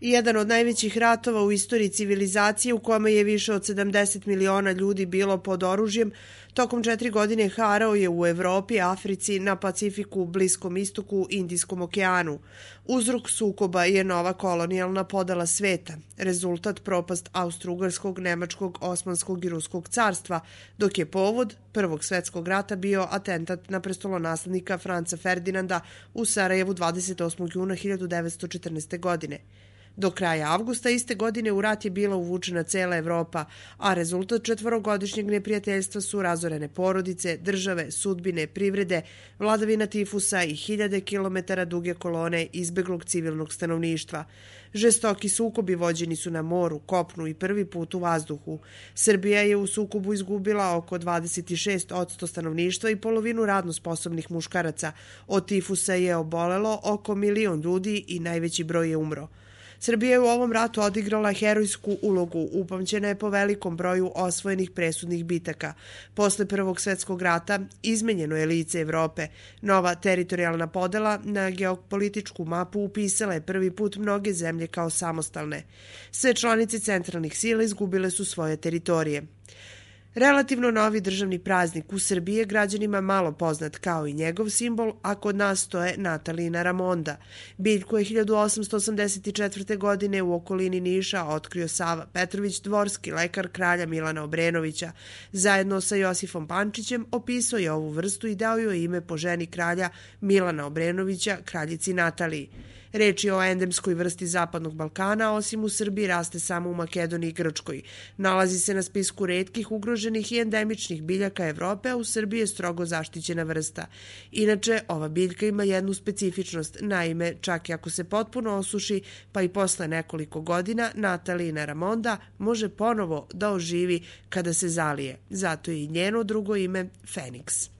Jedan od najvećih ratova u istoriji civilizacije u kome je više od 70 miliona ljudi bilo pod oružjem, tokom četiri godine harao je u Evropi, Africi, na Pacifiku, Bliskom istoku, Indijskom okeanu. Uzrok sukoba je nova kolonijalna podala sveta, rezultat propast Austro-Ugrskog, Nemačkog, Osmanskog i Ruskog carstva, dok je povod Prvog svetskog rata bio atentat na prestolonaslednika Franca Ferdinanda u Sarajevu 28. juna 1914. godine. Do kraja avgusta iste godine u rat je bila uvučena cela Evropa, a rezultat četvorogodišnjeg neprijateljstva su razorene porodice, države, sudbine, privrede, vladavina tifusa i hiljade kilometara duge kolone izbeglog civilnog stanovništva. Žestoki sukobi vođeni su na moru, kopnu i prvi put u vazduhu. Srbija je u sukobu izgubila oko 26 od 100 stanovništva i polovinu radno sposobnih muškaraca. Od tifusa je obolelo oko milion ljudi i najveći broj je umro. Srbija je u ovom ratu odigrala herojsku ulogu, upamćena je po velikom broju osvojenih presudnih bitaka. Posle Prvog svetskog rata izmenjeno je lice Evrope. Nova teritorijalna podela na geopolitičku mapu upisala je prvi put mnoge zemlje kao samostalne. Sve članice centralnih sila izgubile su svoje teritorije. Relativno novi državni praznik u Srbiji je građanima malo poznat kao i njegov simbol, a kod nas to je Natalina Ramonda. Biljku je 1884. godine u okolini Niša otkrio Sava Petrović, dvorski lekar kralja Milana Obrenovića. Zajedno sa Josifom Pančićem opisao je ovu vrstu i dao joj ime po ženi kralja Milana Obrenovića, kraljici Nataliji. Reč je o endemskoj vrsti Zapadnog Balkana, osim u Srbiji raste samo u Makedoniji i Grčkoj. Nalazi se na spisku redkih, ugroženih i endemičnih biljaka Evrope, a u Srbiji je strogo zaštićena vrsta. Inače, ova biljka ima jednu specifičnost, naime, čak i ako se potpuno osuši, pa i posle nekoliko godina, Natalina Ramonda može ponovo da oživi kada se zalije. Zato je i njeno drugo ime Feniks.